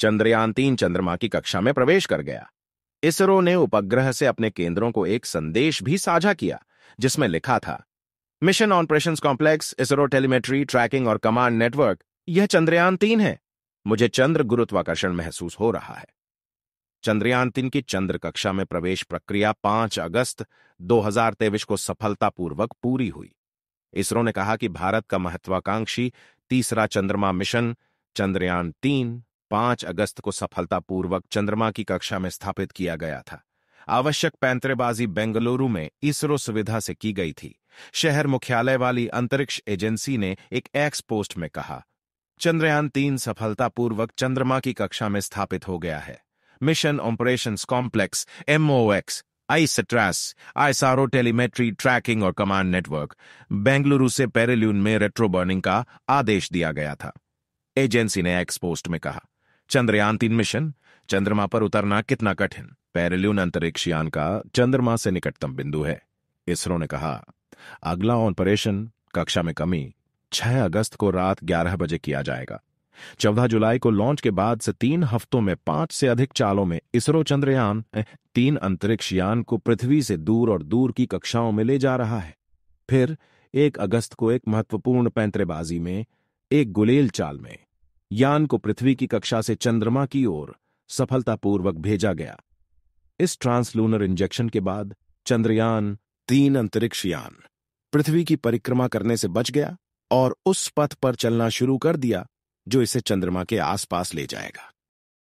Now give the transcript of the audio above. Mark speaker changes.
Speaker 1: चंद्रयान तीन चंद्रमा की कक्षा में प्रवेश कर गया इसरो ने उपग्रह से अपने केंद्रों को एक संदेश भी साझा किया जिसमें लिखा था mission operation complex ISRO telemetry tracking और कमांड नेटवर्क यह चंद्रयान तीन है मुझे चंद्र गुरुत्वाकर्षण महसूस हो रहा है चंद्रयान तीन की चंद्र कक्षा में प्रवेश प्रक्रिया 5 अगस्त 2023 को सफलतापूर्वक पूरी हुई इसरो ने कहा कि भारत का महत्वाकांक्षी तीसरा चंद्रमा मिशन चंद्रयान तीन पांच अगस्त को सफलतापूर्वक चंद्रमा की कक्षा में स्थापित किया गया था आवश्यक पैंतरेबाजी बेंगलुरु में इसरो सुविधा से की गई थी शहर मुख्यालय वाली अंतरिक्ष एजेंसी ने एक एक्स पोस्ट में कहा चंद्रयान तीन सफलतापूर्वक चंद्रमा की कक्षा में स्थापित हो गया है mission operation complex MOX ISTRAC ISRO telemetry tracking और कमांड नेटवर्क बेंगलुरु से पेरेल्यून में रेट्रो बर्निंग का आदेश दिया गया था एजेंसी ने एक्सपोस्ट में कहा चंद्रयान तीन मिशन चंद्रमा पर उतरना कितना कठिन पैरेल्यून अंतरिक्ष यान का चंद्रमा से निकटतम बिंदु है इसरो ने कहा अगला ऑपरेशन कक्षा में कमी 6 अगस्त को रात 11 बजे किया जाएगा 14 जुलाई को लॉन्च के बाद से तीन हफ्तों में पांच से अधिक चालों में इसरो चंद्रयान तीन अंतरिक्ष यान को पृथ्वी से दूर और दूर की कक्षाओं में ले जा रहा है फिर एक अगस्त को एक महत्वपूर्ण पैंतरेबाजी में एक गुलेल चाल में यान को पृथ्वी की कक्षा से चंद्रमा की ओर सफलतापूर्वक भेजा गया इस ट्रांसलूनर इंजेक्शन के बाद चंद्रयान तीन अंतरिक्ष यान पृथ्वी की परिक्रमा करने से बच गया और उस पथ पर चलना शुरू कर दिया जो इसे चंद्रमा के आसपास ले जाएगा